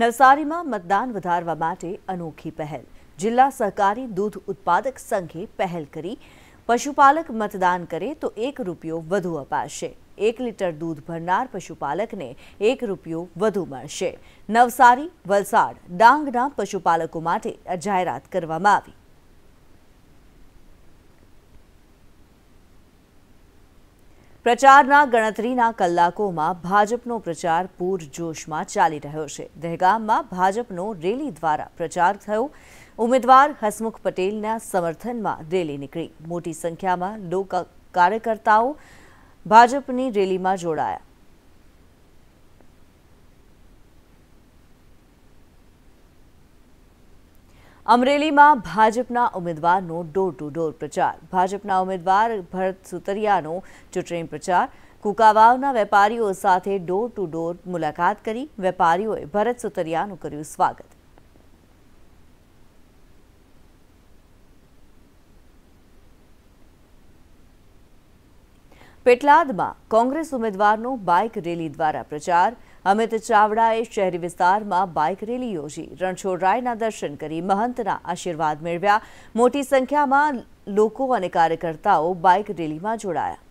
નવસારીમાં મતદાન વધારવા માટે અનોખી પહેલ જિલ્લા સહકારી દૂધ ઉત્પાદક સંઘે પહેલ કરી પશુપાલક મતદાન કરે તો એક રૂપિયો વધુ અપાશે એક લીટર દૂધ ભરનાર પશુપાલકને એક રૂપિયો વધુ મળશે નવસારી વલસાડ ડાંગના પશુપાલકો માટે જાહેરાત કરવામાં આવી પ્રચારના ગણતરીના કલાકોમાં ભાજપનો પ્રચાર પૂરજોશમાં ચાલી રહ્યો છે દહેગામમાં ભાજપનો રેલી દ્વારા પ્રચાર થયો ઉમેદવાર હસમુખ પટેલના સમર્થનમાં રેલી નીકળી મોટી સંખ્યામાં લોક કાર્યકર્તાઓ ભાજપની રેલીમાં જોડાયા અમરેલીમાં ભાજપના ઉમેદવારનો ડોર ટુ ડોર પ્રચાર ભાજપના ઉમેદવાર ભરત સુતરિયાનો ચૂંટણી પ્રચાર કુકાવાવના વેપારીઓ સાથે ડોર ટુ ડોર મુલાકાત કરી વેપારીઓએ ભરત સુતરિયાનું કર્યું સ્વાગત પેટલાદમાં કોંગ્રેસ ઉમેદવારનો બાઇક રેલી દ્વારા પ્રચાર અમિત ચાવડાએ શહેરી વિસ્તારમાં બાઇક રેલી યોજી રણછોડરાયના દર્શન કરી મહંતના આશીર્વાદ મેળવ્યા મોટી સંખ્યામાં લોકો અને કાર્યકર્તાઓ બાઇક રેલીમાં જોડાયા